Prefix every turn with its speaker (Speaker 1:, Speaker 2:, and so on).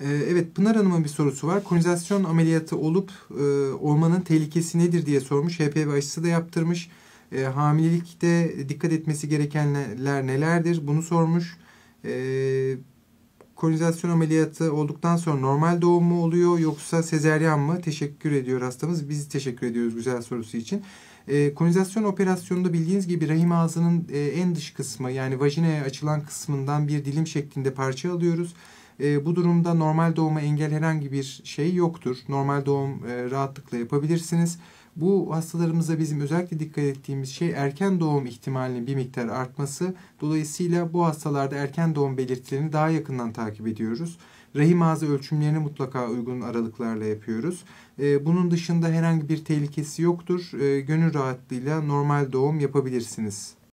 Speaker 1: Ee, evet Pınar Hanım'ın bir sorusu var. Kolonizasyon ameliyatı olup e, ormanın tehlikesi nedir diye sormuş. HPV aşısı da yaptırmış. E, hamilelikte dikkat etmesi gerekenler nelerdir bunu sormuş. E, kolonizasyon ameliyatı olduktan sonra normal doğum mu oluyor yoksa sezeryan mı? Teşekkür ediyor hastamız. Biz teşekkür ediyoruz güzel sorusu için. E, kolonizasyon operasyonunda bildiğiniz gibi rahim ağzının e, en dış kısmı yani vajinaya açılan kısmından bir dilim şeklinde parça alıyoruz e, bu durumda normal doğuma engel herhangi bir şey yoktur. Normal doğum e, rahatlıkla yapabilirsiniz. Bu hastalarımıza bizim özellikle dikkat ettiğimiz şey erken doğum ihtimalinin bir miktar artması. Dolayısıyla bu hastalarda erken doğum belirtilerini daha yakından takip ediyoruz. Rahim ağzı ölçümlerini mutlaka uygun aralıklarla yapıyoruz. Ee, bunun dışında herhangi bir tehlikesi yoktur. Ee, gönül rahatlığıyla normal doğum yapabilirsiniz.